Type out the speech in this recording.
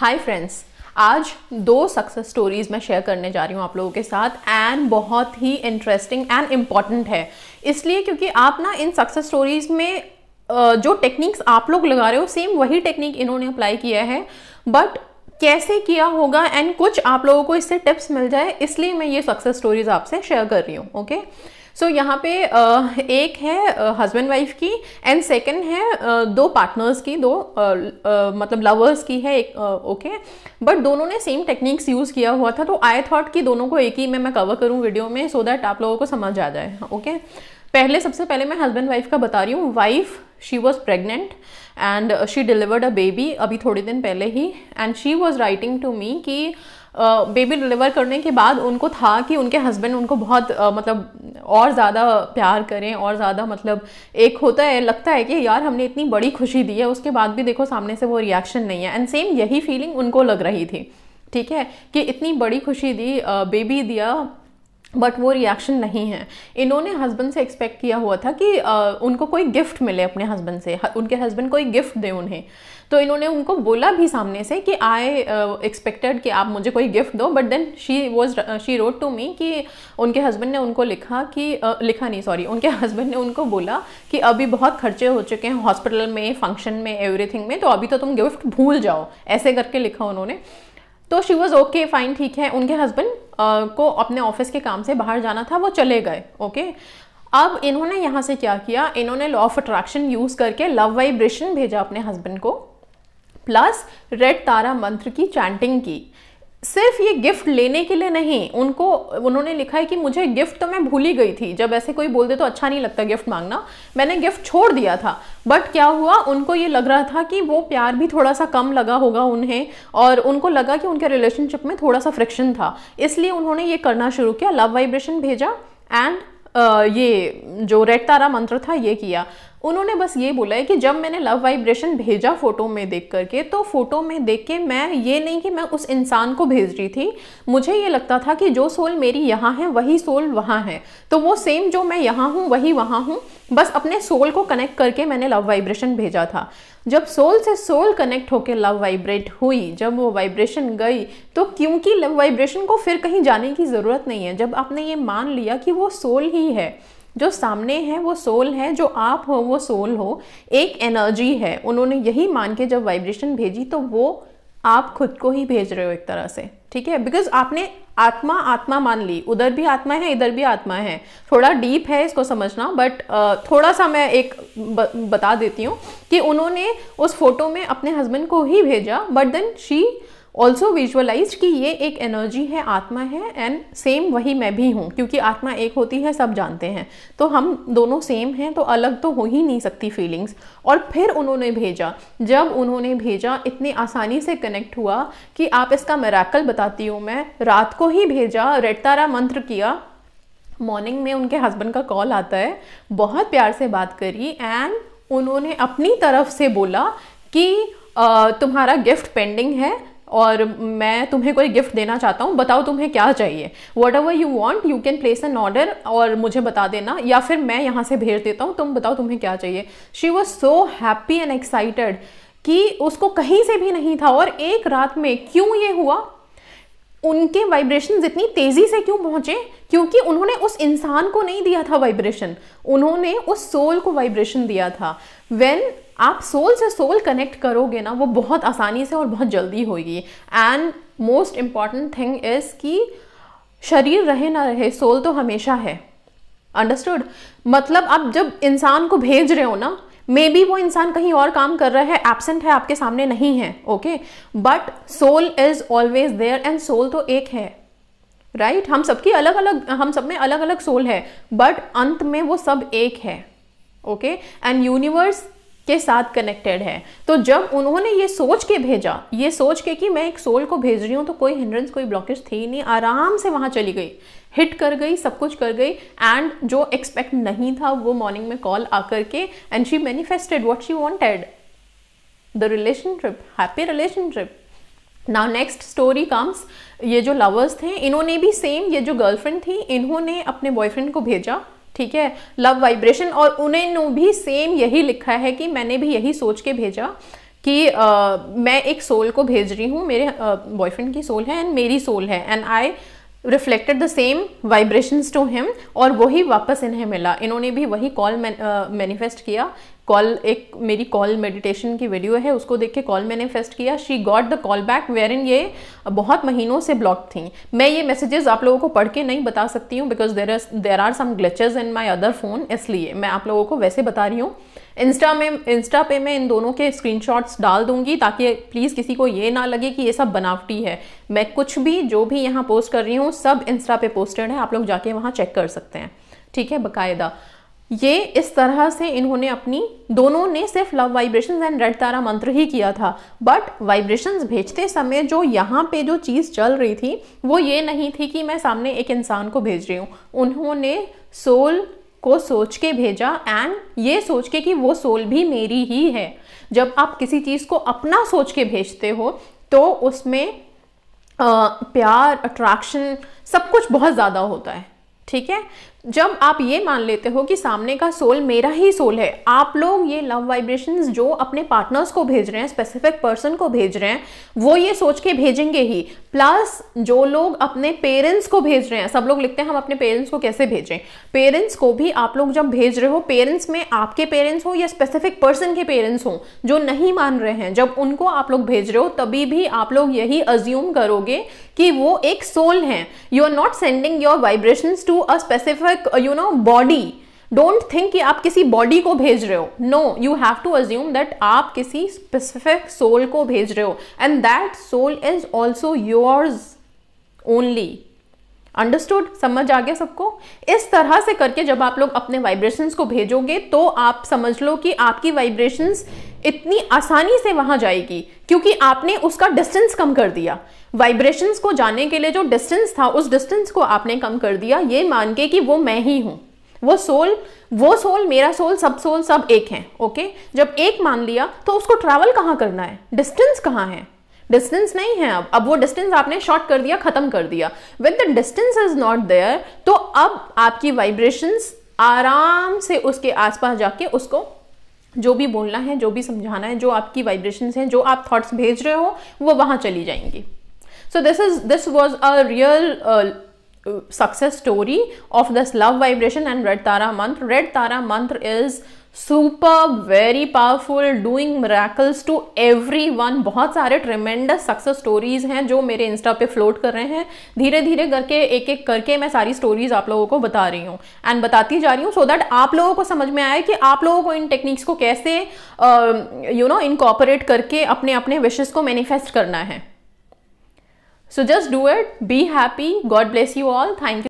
Hi friends आज दो success stories मैं शेयर करने जा रही हूँ आप लोगों के साथ एंड बहुत ही इंटरेस्टिंग एंड इम्पॉर्टेंट है इसलिए क्योंकि आप ना इन सक्सेस स्टोरीज में जो टेक्निक्स आप लोग लगा रहे हो सेम वही टेक्निक इन्होंने अप्लाई किया है बट कैसे किया होगा एंड कुछ आप लोगों को इससे टिप्स मिल जाए इसलिए मैं ये सक्सेस स्टोरीज आपसे शेयर कर रही हूँ ओके okay? सो so, यहाँ पे एक है हस्बैंड वाइफ की एंड सेकंड है दो पार्टनर्स की दो मतलब लवर्स की है एक ओके बट दोनों ने सेम टेक्निक्स यूज़ किया हुआ था तो आई थॉट कि दोनों को एक ही में मैं कवर करूँ वीडियो में सो so दैट आप लोगों को समझ आ जाए ओके पहले सबसे पहले मैं हस्बैंड वाइफ का बता रही हूँ wife she was pregnant and she delivered a baby अभी थोड़े दिन पहले ही and she was writing to me कि uh, बेबी डिलीवर करने के बाद उनको था कि उनके हस्बैंड उनको बहुत आ, मतलब और ज़्यादा प्यार करें और ज़्यादा मतलब एक होता है लगता है कि यार हमने इतनी बड़ी खुशी दी है उसके बाद भी देखो सामने से वो रिएक्शन नहीं है एंड सेम यही फीलिंग उनको लग रही थी ठीक है कि इतनी बड़ी खुशी दी बेबी दिया बट वो रिएक्शन नहीं है इन्होंने हस्बैंड से एक्सपेक्ट किया हुआ था कि आ, उनको कोई गिफ्ट मिले अपने हस्बैंड से उनके हस्बैंड कोई गिफ्ट दें उन्हें तो इन्होंने उनको बोला भी सामने से कि आई एक्सपेक्टेड कि आप मुझे कोई गिफ्ट दो but then she was she wrote to me कि उनके हस्बैंड ने उनको लिखा कि uh, लिखा नहीं सॉरी उनके हस्बैंड ने उनको बोला कि अभी बहुत खर्चे हो चुके हैं हॉस्पिटल में फंक्शन में एवरीथिंग में तो अभी तो तुम गिफ्ट भूल जाओ ऐसे करके लिखा उन्होंने तो शी वॉज़ ओके फाइन ठीक है उनके हस्बैंड को अपने ऑफिस के काम से बाहर जाना था वो चले गए ओके अब इन्होंने यहाँ से क्या किया इन्होंने लॉ ऑफ अट्रैक्शन यूज़ करके लव वाइब्रेशन भेजा अपने हस्बैंड को प्लस रेड तारा मंत्र की चैंटिंग की सिर्फ ये गिफ्ट लेने के लिए नहीं उनको उन्होंने लिखा है कि मुझे गिफ्ट तो मैं भूल ही गई थी जब ऐसे कोई बोल दे तो अच्छा नहीं लगता गिफ्ट मांगना मैंने गिफ्ट छोड़ दिया था बट क्या हुआ उनको ये लग रहा था कि वो प्यार भी थोड़ा सा कम लगा होगा उन्हें और उनको लगा कि उनके रिलेशनशिप में थोड़ा सा फ्रिक्शन था इसलिए उन्होंने ये करना शुरू किया लव वाइब्रेशन भेजा एंड ये जो रेड तारा मंत्र था ये किया उन्होंने बस ये बोला है कि जब मैंने लव वाइब्रेशन भेजा फ़ोटो में देख करके तो फ़ोटो में देख के मैं ये नहीं कि मैं उस इंसान को भेज रही थी मुझे ये लगता था कि जो सोल मेरी यहाँ है वही सोल वहाँ है तो वो सेम जो मैं यहाँ हूँ वही वहाँ हूँ बस अपने सोल को कनेक्ट करके मैंने लव वाइब्रेशन भेजा था जब सोल से सोल कनेक्ट होकर लव वाइब्रेट हुई जब वो वाइब्रेशन गई तो क्योंकि लव वाइब्रेशन को फिर कहीं जाने की ज़रूरत नहीं है जब आपने ये मान लिया कि वो सोल ही है जो सामने है वो सोल है जो आप हो वो सोल हो एक एनर्जी है उन्होंने यही मान के जब वाइब्रेशन भेजी तो वो आप खुद को ही भेज रहे हो एक तरह से ठीक है बिकॉज आपने आत्मा आत्मा मान ली उधर भी आत्मा है इधर भी आत्मा है थोड़ा डीप है इसको समझना बट थोड़ा सा मैं एक ब, बता देती हूँ कि उन्होंने उस फोटो में अपने हस्बैंड को ही भेजा but then she also visualize कि ये एक एनर्जी है आत्मा है एंड सेम वही मैं भी हूँ क्योंकि आत्मा एक होती है सब जानते हैं तो हम दोनों सेम हैं तो अलग तो हो ही नहीं सकती फीलिंग्स और फिर उन्होंने भेजा जब उन्होंने भेजा इतनी आसानी से कनेक्ट हुआ कि आप इसका मेराकल बताती हूँ मैं रात को ही भेजा रेड तारा मंत्र किया मॉर्निंग में उनके हस्बैंड का कॉल आता है बहुत प्यार से बात करी एंड उन्होंने अपनी तरफ से बोला कि तुम्हारा गिफ्ट पेंडिंग है और मैं तुम्हें कोई गिफ्ट देना चाहता हूँ बताओ तुम्हें क्या चाहिए whatever you want you can place an order और मुझे बता देना या फिर मैं यहाँ से भेज देता हूँ तुम बताओ तुम्हें क्या चाहिए she was so happy and excited कि उसको कहीं से भी नहीं था और एक रात में क्यों ये हुआ उनके वाइब्रेशन इतनी तेज़ी से क्यों पहुँचे क्योंकि उन्होंने उस इंसान को नहीं दिया था वाइब्रेशन उन्होंने उस सोल को वाइब्रेशन दिया था वेन आप सोल से सोल कनेक्ट करोगे ना वो बहुत आसानी से और बहुत जल्दी होगी and most important thing is कि शरीर रहे ना रहे सोल तो हमेशा है अंडरस्टूड मतलब आप जब इंसान को भेज रहे हो ना मे बी वो इंसान कहीं और काम कर रहा है एबसेंट है आपके सामने नहीं है okay but soul is always there and soul तो एक है राइट right? हम सबकी अलग अलग हम सब में अलग अलग सोल है बट अंत में वो सब एक है ओके एंड यूनिवर्स के साथ कनेक्टेड है तो जब उन्होंने ये सोच के भेजा ये सोच के कि मैं एक सोल को भेज रही हूँ तो कोई हिंड्रेंस कोई ब्लॉकेज थी नहीं आराम से वहाँ चली गई हिट कर गई सब कुछ कर गई एंड जो एक्सपेक्ट नहीं था वो मॉर्निंग में कॉल आकर के and she manifested what she wanted the relationship happy relationship now next story comes ये जो लवर्स थे इन्होंने भी सेम ये जो गर्लफ्रेंड थी इन्होंने अपने बॉयफ्रेंड को भेजा ठीक है लव वाइब्रेशन और उन्होंने भी सेम यही लिखा है कि मैंने भी यही सोच के भेजा कि आ, मैं एक सोल को भेज रही हूँ मेरे बॉयफ्रेंड की सोल है एंड मेरी सोल है and I reflected the same vibrations to him और वही वापस इन्हें मिला इन्होंने भी वही कॉल मैनिफेस्ट किया कॉल एक मेरी कॉल मेडिटेशन की वीडियो है उसको देख के कॉल मैनिफेस्ट किया she got the call back where in ये बहुत महीनों से ब्लॉक थी मैं ये मैसेजेस आप लोगों को पढ़ के नहीं बता सकती हूँ because there there are some glitches in my other phone इसलिए मैं आप लोगों को वैसे बता रही हूँ इंस्टा में इंस्टा पे मैं इन दोनों के स्क्रीनशॉट्स डाल दूंगी ताकि प्लीज़ किसी को ये ना लगे कि ये सब बनावटी है मैं कुछ भी जो भी यहाँ पोस्ट कर रही हूँ सब इंस्टा पे पोस्टेड है आप लोग जाके वहाँ चेक कर सकते हैं ठीक है बकायदा ये इस तरह से इन्होंने अपनी दोनों ने सिर्फ love vibration and red Tara मंत्र ही किया था बट वाइब्रेशंस भेजते समय जो यहाँ पे जो चीज़ चल रही थी वो ये नहीं थी कि मैं सामने एक इंसान को भेज रही हूँ उन्होंने सोल को सोच के भेजा एंड ये सोच के कि वो सोल भी मेरी ही है जब आप किसी चीज़ को अपना सोच के भेजते हो तो उसमें आ, प्यार अट्रैक्शन सब कुछ बहुत ज़्यादा होता है ठीक है जब आप ये मान लेते हो कि सामने का सोल मेरा ही सोल है आप लोग ये लव वाइब्रेशंस जो अपने पार्टनर्स को भेज रहे हैं स्पेसिफिक पर्सन को भेज रहे हैं वो ये सोच के भेजेंगे ही प्लस जो लोग अपने पेरेंट्स को भेज रहे हैं सब लोग लिखते हैं हम अपने पेरेंट्स को कैसे भेजें पेरेंट्स को भी आप लोग जब भेज रहे हो पेरेंट्स में आपके पेरेंट्स हो या स्पेसिफिक पर्सन के पेरेंट्स हों जो नहीं मान रहे हैं जब उनको आप लोग भेज रहे हो तभी भी आप लोग यही अज्यूम करोगे कि वो एक सोल है you are not sending your vibration to a specific एक you know body don't think कि आप किसी बॉडी को भेज रहे हो no you have to assume that आप किसी स्पेसिफिक सोल को भेज रहे हो and that soul is also yours only understood समझ आ गया सबको इस तरह से करके जब आप लोग अपने वाइब्रेशंस को भेजोगे तो आप समझ लो कि आपकी वाइब्रेशंस इतनी आसानी से वहां जाएगी क्योंकि आपने उसका डिस्टेंस कम कर दिया वाइब्रेशंस को जाने के लिए जो डिस्टेंस था उस डिस्टेंस को आपने कम कर दिया ये मान के कि वो मैं ही हूँ वो सोल वो सोल मेरा सोल सब सोल सब एक है ओके जब एक मान लिया तो उसको ट्रैवल कहाँ करना है डिस्टेंस कहाँ है डिस्टेंस नहीं है अब अब वो डिस्टेंस आपने शॉर्ट कर दिया खत्म कर दिया with the distance is not there तो अब आपकी वाइब्रेशंस आराम से उसके आसपास जाके उसको जो भी बोलना है जो भी समझाना है जो आपकी वाइब्रेशंस हैं जो आप थॉट्स भेज रहे हो वो वहाँ चली जाएंगी so this is this was a real success story of this love vibration and red Tara mantra red Tara mantra is super very powerful doing miracles to everyone बहुत सारे ट्रिमेंडस सक्सेस स्टोरीज हैं जो मेरे इंस्टा पे float कर रहे हैं धीरे धीरे करके एक एक करके मैं सारी स्टोरीज आप लोगों को बता रही हूँ एंड बताती जा रही हूँ सो दैट आप लोगों को समझ में आए कि आप लोगों को इन टेक्निक्स को कैसे यू नो इनकॉपरेट करके अपने अपने विशेष को मैनिफेस्ट करना है So just do it. Be happy. God bless you all. Thank you.